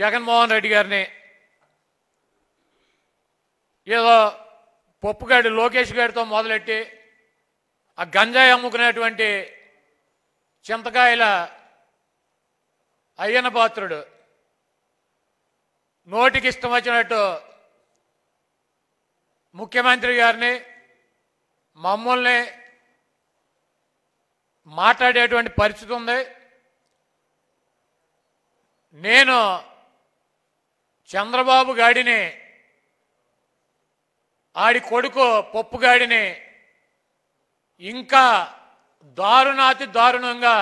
జగన్మోహన్ రెడ్డి గారిని ఏదో పప్పుగాడి లోకేష్ గారితో మొదలెట్టి ఆ గంజాయి అమ్ముకునేటువంటి చింతకాయల అయ్యన పాత్రుడు నోటికి ఇష్టం వచ్చినట్టు ముఖ్యమంత్రి గారిని మమ్మల్ని మాట్లాడేటువంటి పరిస్థితి ఉంది నేను చంద్రబాబు గాడిని ఆడి కొడుకు పప్పుగాడిని ఇంకా దారుణాతి దారుణంగా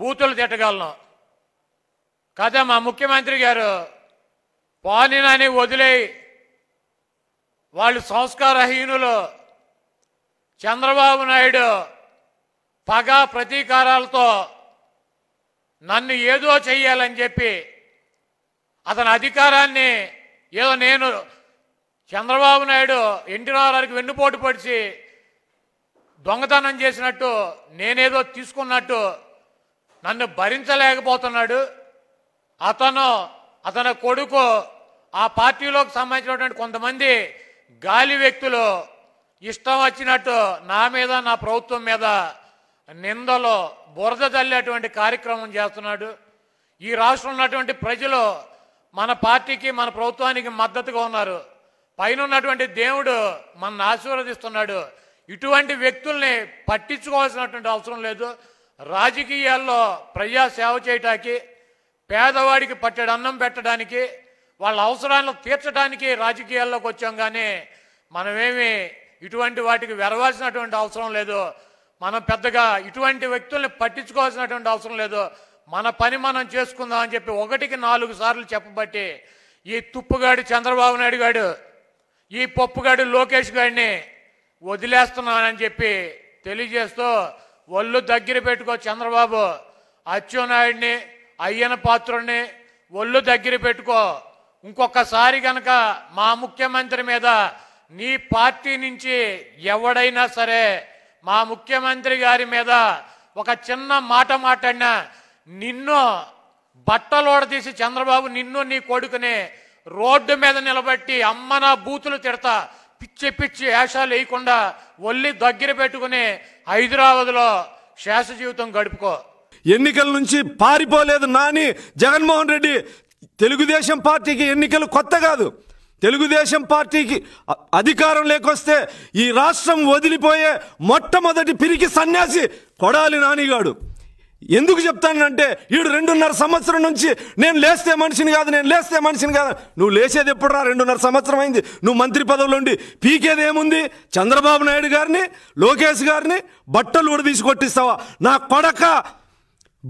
బూతులు తిట్టగలను కదా మా ముఖ్యమంత్రి గారు పానినాని వదిలే వాళ్ళు సంస్కారహీనులు చంద్రబాబు నాయుడు పగా ప్రతీకారాలతో నన్ను ఏదో చెయ్యాలని చెప్పి అతని అధికారాన్ని ఏదో నేను చంద్రబాబు నాయుడు ఎన్టీ వెన్నుపోటు పడిచి దొంగతనం చేసినట్టు నేనేదో తీసుకున్నట్టు నన్ను భరించలేకపోతున్నాడు అతను అతని కొడుకు ఆ పార్టీలోకి సంబంధించినటువంటి కొంతమంది గాలి వ్యక్తులు ఇష్టం వచ్చినట్టు నా మీద నా ప్రభుత్వం మీద నిందలో బురద తల్లేటువంటి కార్యక్రమం చేస్తున్నాడు ఈ రాష్ట్రంలో ఉన్నటువంటి ప్రజలు మన పార్టీకి మన ప్రభుత్వానికి మద్దతుగా ఉన్నారు పైన ఉన్నటువంటి దేవుడు మన ఆశీర్వదిస్తున్నాడు ఇటువంటి వ్యక్తుల్ని పట్టించుకోవాల్సినటువంటి అవసరం లేదు రాజకీయాల్లో ప్రజా సేవ చేయటానికి పేదవాడికి పట్టడి అన్నం పెట్టడానికి వాళ్ళ అవసరాలను తీర్చడానికి రాజకీయాల్లోకి వచ్చాం కానీ మనమేమి ఇటువంటి వాటికి వెరవాల్సినటువంటి అవసరం లేదు మనం పెద్దగా ఇటువంటి వ్యక్తుల్ని పట్టించుకోవాల్సినటువంటి అవసరం లేదు మన పని మనం చేసుకుందాం అని చెప్పి ఒకటికి నాలుగు సార్లు చెప్పబట్టి ఈ తుప్పుగాడు చంద్రబాబు నాయుడు గాడు ఈ పప్పుగాడు లోకేష్ గాడిని వదిలేస్తున్నానని చెప్పి తెలియజేస్తూ ఒళ్ళు దగ్గర పెట్టుకో చంద్రబాబు అచ్చునాయుడిని అయ్యన పాత్రుడిని ఒళ్ళు దగ్గర పెట్టుకో ఇంకొకసారి కనుక మా ముఖ్యమంత్రి మీద నీ పార్టీ నుంచి ఎవడైనా సరే మా ముఖ్యమంత్రి గారి మీద ఒక చిన్న మాట మాట్లాడినా నిన్నో బట్టలోడదీసి చంద్రబాబు నిన్ను నీ కొడుకునే రోడ్డు మీద నిలబెట్టి అమ్మన బూతులు తిడతా పిచ్చి పిచ్చి వేషాలు వేయకుండా ఒల్లి దగ్గర పెట్టుకుని హైదరాబాద్లో శేష జీవితం గడుపుకో ఎన్నికల నుంచి పారిపోలేదు నాని జగన్మోహన్ రెడ్డి తెలుగుదేశం పార్టీకి ఎన్నికలు కొత్త కాదు తెలుగుదేశం పార్టీకి అధికారం లేకొస్తే ఈ రాష్ట్రం వదిలిపోయే మొట్టమొదటి పిరికి సన్యాసి కొడాలి నానిగాడు ఎందుకు చెప్తానంటే ఈడు రెండున్నర సంవత్సరం నుంచి నేను లేస్తే మనిషిని కాదు నేను లేస్తే మనిషిని కాదు నువ్వు లేచేది ఎప్పుడురా రెండున్నర సంవత్సరం అయింది నువ్వు మంత్రి పదవులు ఉండి పీకేది ఏముంది చంద్రబాబు నాయుడు గారిని లోకేష్ గారిని బట్టలు కూడా తీసుకొట్టిస్తావా నా కొడక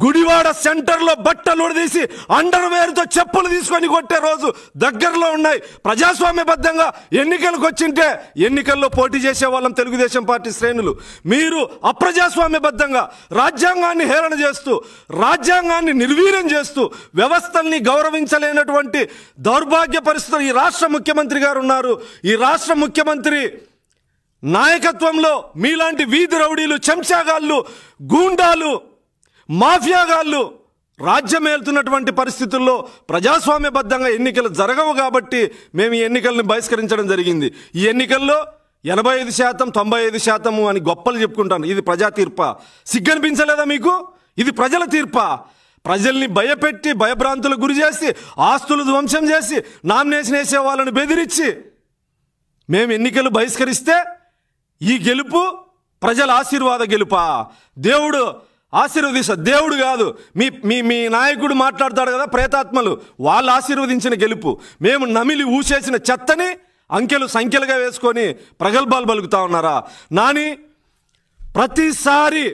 గుడివాడ సెంటర్లో బట్టలు తీసి అండర్వేర్తో చెప్పులు తీసుకొని కొట్టే రోజు దగ్గరలో ఉన్నాయి ప్రజాస్వామ్యబద్ధంగా ఎన్నికలకు వచ్చింటే ఎన్నికల్లో పోటీ చేసే వాళ్ళం తెలుగుదేశం పార్టీ శ్రేణులు మీరు అప్రజాస్వామ్యబద్ధంగా రాజ్యాంగాన్ని హేళన చేస్తూ రాజ్యాంగాన్ని నిర్వీర్యం చేస్తూ వ్యవస్థల్ని గౌరవించలేనటువంటి దౌర్భాగ్య పరిస్థితులు ఈ రాష్ట్ర ముఖ్యమంత్రి గారు ఉన్నారు ఈ రాష్ట్ర ముఖ్యమంత్రి నాయకత్వంలో మీలాంటి వీధి రౌడీలు చెంచాగాళ్ళు గూండాలు మాఫియాగాళ్ళు రాజ్యం ఏళ్తున్నటువంటి పరిస్థితుల్లో ప్రజాస్వామ్యబద్ధంగా ఎన్నికలు జరగవు కాబట్టి మేము ఈ ఎన్నికలను బహిష్కరించడం జరిగింది ఈ ఎన్నికల్లో ఎనభై ఐదు శాతం తొంభై ఐదు శాతము అని గొప్పలు చెప్పుకుంటాను ఇది ప్రజా తీర్ప సిగ్గనిపించలేదా మీకు ఇది ప్రజల తీర్ప ప్రజల్ని భయపెట్టి భయభ్రాంతులకు గురి చేసి ఆస్తులు ధ్వంసం చేసి నామినేషన్ వేసే వాళ్ళని బెదిరించి మేము ఎన్నికలు బహిష్కరిస్తే ఈ గెలుపు ప్రజల ఆశీర్వాద గెలుపా దేవుడు ఆశీర్వదిస్తారు దేవుడు కాదు మీ మీ మీ నాయకుడు మాట్లాడతాడు కదా ప్రేతాత్మలు వాళ్ళు ఆశీర్వదించిన గెలుపు మేము నమిలి ఊసేసిన చెత్తని అంకెలు సంఖ్యలుగా వేసుకొని ప్రగల్భాలు పలుకుతా ఉన్నారా నాని ప్రతిసారి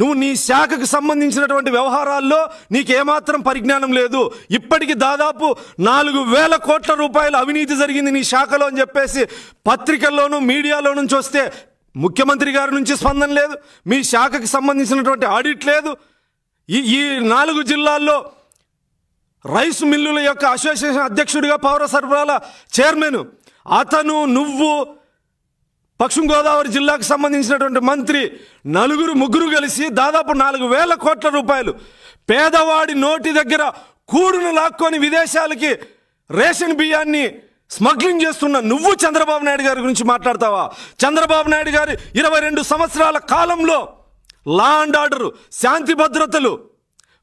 నువ్వు నీ శాఖకు సంబంధించినటువంటి వ్యవహారాల్లో నీకేమాత్రం పరిజ్ఞానం లేదు ఇప్పటికి దాదాపు నాలుగు వేల కోట్ల రూపాయల అవినీతి జరిగింది నీ శాఖలో అని చెప్పేసి పత్రికల్లోనూ మీడియాలో నుంచి వస్తే ముఖ్యమంత్రి గారి నుంచి స్పందన లేదు మీ శాఖకి సంబంధించినటువంటి ఆడిట్ లేదు ఈ ఈ నాలుగు జిల్లాల్లో రైస్ మిల్లుల యొక్క అసోసియేషన్ అధ్యక్షుడిగా పౌర సరఫరాల చైర్మన్ అతను నువ్వు పశ్చిమ గోదావరి జిల్లాకు సంబంధించినటువంటి మంత్రి నలుగురు ముగ్గురు కలిసి దాదాపు నాలుగు వేల కోట్ల రూపాయలు పేదవాడి నోటి దగ్గర కూడును లాక్కొని విదేశాలకి రేషన్ బియ్యాన్ని స్మగ్లింగ్ చేస్తున్న నువ్వు చంద్రబాబు నాయుడు గారి గురించి మాట్లాడతావా చంద్రబాబు నాయుడు గారి ఇరవై రెండు సంవత్సరాల కాలంలో లా అండ్ ఆర్డరు శాంతి భద్రతలు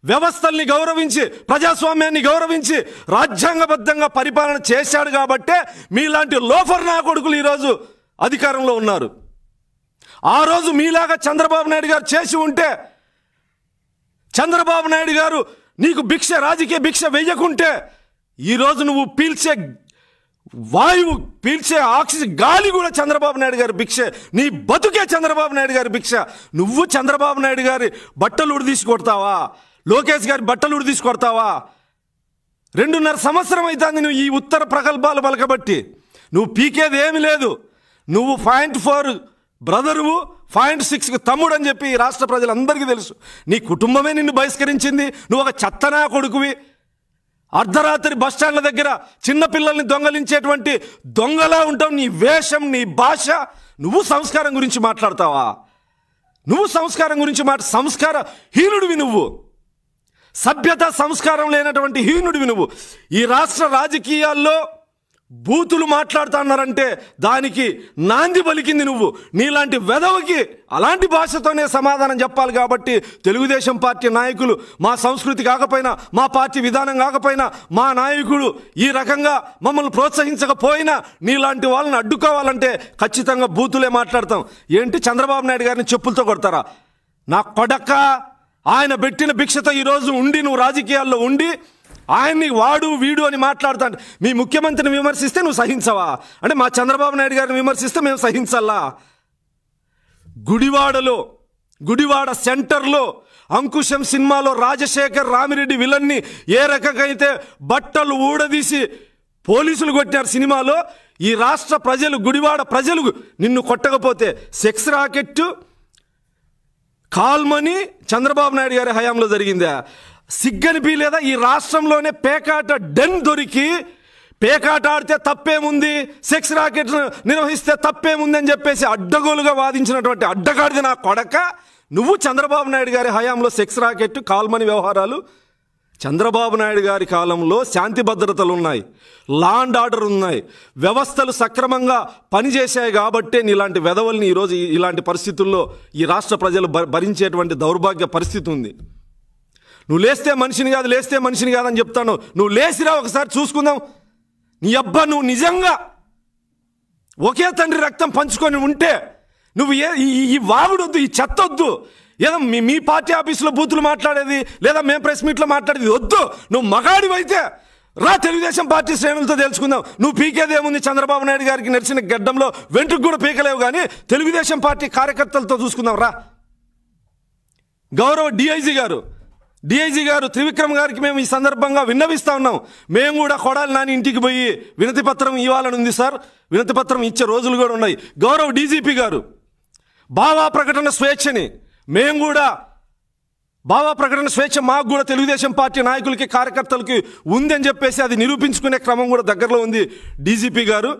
వ్యవస్థల్ని గౌరవించి ప్రజాస్వామ్యాన్ని గౌరవించి రాజ్యాంగబద్ధంగా పరిపాలన చేశాడు కాబట్టే మీలాంటి లోఫర్ నా కొడుకులు ఈరోజు అధికారంలో ఉన్నారు ఆ రోజు మీలాగా చంద్రబాబు నాయుడు గారు చేసి ఉంటే చంద్రబాబు నాయుడు గారు నీకు భిక్ష రాజకీయ భిక్ష వేయకుంటే ఈరోజు నువ్వు పీల్చే వాయువు పీల్చే ఆక్సిజన్ గాలి కూడా చంద్రబాబు నాయుడు గారి భిక్ష నీ బతుకే చంద్రబాబు నాయుడు గారి భిక్ష నువ్వు చంద్రబాబు నాయుడు గారి బట్టలు ఉడిదీసి కొడతావా లోకేష్ గారి బట్టలు ఉడిదీసి కొడతావా రెండున్నర సంవత్సరం అవుతుంది నువ్వు ఈ ఉత్తర ప్రకల్పాలు పలకబట్టి నువ్వు పీకేది ఏమి లేదు నువ్వు పాయింట్ ఫోర్ బ్రదరువు పాయింట్ సిక్స్కి తమ్ముడు అని చెప్పి రాష్ట్ర ప్రజలందరికీ తెలుసు నీ కుటుంబమే నిన్ను బహిష్కరించింది నువ్వు ఒక చెత్తనా కొడుకువి అర్ధరాత్రి బస్టాండ్ల దగ్గర చిన్నపిల్లల్ని దొంగలించేటువంటి దొంగలా ఉంటావు నీ వేషం నీ భాష నువ్వు సంస్కారం గురించి మాట్లాడతావా నువ్వు సంస్కారం గురించి మాట సంస్కార హీనుడివి నువ్వు సభ్యత సంస్కారం లేనటువంటి హీనుడివి నువ్వు ఈ రాష్ట్ర రాజకీయాల్లో బూతులు మాట్లాడుతున్నారంటే దానికి నాంది పలికింది నువ్వు నీలాంటి వెధవకి అలాంటి భాషతోనే సమాధానం చెప్పాలి కాబట్టి తెలుగుదేశం పార్టీ నాయకులు మా సంస్కృతి కాకపోయినా మా పార్టీ విధానం కాకపోయినా మా నాయకుడు ఈ రకంగా మమ్మల్ని ప్రోత్సహించకపోయినా నీలాంటి వాళ్ళని అడ్డుకోవాలంటే ఖచ్చితంగా బూతులే మాట్లాడతాం ఏంటి చంద్రబాబు నాయుడు గారిని చెప్పులతో కొడతారా నా కొడక్క ఆయన పెట్టిన భిక్షతో ఈరోజు ఉండి నువ్వు రాజకీయాల్లో ఉండి ఆయన్ని వాడు వీడు అని మాట్లాడుతాను మీ ముఖ్యమంత్రిని విమర్శిస్తే నువ్వు సహించవా అంటే మా చంద్రబాబు నాయుడు గారిని విమర్శిస్తే మేము సహించాలా గుడివాడలో గుడివాడ సెంటర్లో అంకుశం సినిమాలో రాజశేఖర్ రామిరెడ్డి విలన్ని ఏ రకంగా బట్టలు ఊడదీసి పోలీసులు కొట్టినారు సినిమాలో ఈ రాష్ట్ర ప్రజలు గుడివాడ ప్రజలు నిన్ను కొట్టకపోతే sex racket call money Chandrababu Naidu గారి హయాంలో జరిగిందా సిగ్గనిపి లేదా ఈ రాష్ట్రంలోనే పేకాట డెన్ దొరికి పేకాట ఆడితే తప్పేముంది సెక్స్ రాకెట్ నిర్వహిస్తే తప్పేముంది అని చెప్పేసి అడ్డగోలుగా వాదించినటువంటి అడ్డగాడిది నా కొడక నువ్వు చంద్రబాబు నాయుడు గారి హయాంలో సెక్స్ రాకెట్ కాల్మని వ్యవహారాలు చంద్రబాబు నాయుడు గారి కాలంలో శాంతి భద్రతలు ఉన్నాయి లా అండ్ ఆర్డర్ ఉన్నాయి వ్యవస్థలు సక్రమంగా పనిచేశాయి కాబట్టే ఇలాంటి వెధవల్ని ఈరోజు ఇలాంటి పరిస్థితుల్లో ఈ రాష్ట్ర ప్రజలు భరించేటువంటి దౌర్భాగ్య పరిస్థితి ఉంది నువ్వు లేస్తే మనిషిని కాదు లేస్తే మనిషిని కాదని చెప్తాను నువ్వు లేసిరా ఒకసారి చూసుకుందాం నీ అబ్బా నువ్వు నిజంగా ఒకే తండ్రి రక్తం పంచుకొని ఉంటే నువ్వు ఏ ఈ వావుడొద్దు ఈ చెత్త వద్దు ఏదో మీ మీ పార్టీ ఆఫీసులో బూతులు మాట్లాడేది లేదా మేము ప్రెస్ మీట్లో మాట్లాడేది వద్దు నువ్వు అయితే రా తెలుగుదేశం పార్టీ శ్రేణులతో తెలుసుకుందాం నువ్వు పీకేదేముంది చంద్రబాబు నాయుడు గారికి నడిచిన గడ్డంలో వెంట్రుకు కూడా పీకలేవు కానీ తెలుగుదేశం పార్టీ కార్యకర్తలతో చూసుకుందాం రా గౌరవ డిఐజీ గారు డిఐజీ గారు త్రివిక్రమ్ గారికి మేము ఈ సందర్భంగా విన్నవిస్తా ఉన్నాం మేము కూడా కొడాలి నాని ఇంటికి పోయి వినతి పత్రం ఉంది సార్ వినతి పత్రం ఇచ్చే రోజులు కూడా ఉన్నాయి గౌరవ్ డీజీపీ గారు భావా ప్రకటన స్వేచ్ఛని మేము కూడా బావా ప్రకటన స్వేచ్ఛ మాకు కూడా తెలుగుదేశం పార్టీ నాయకులకి కార్యకర్తలకి ఉందని చెప్పేసి అది నిరూపించుకునే క్రమం కూడా దగ్గరలో ఉంది డీజీపీ గారు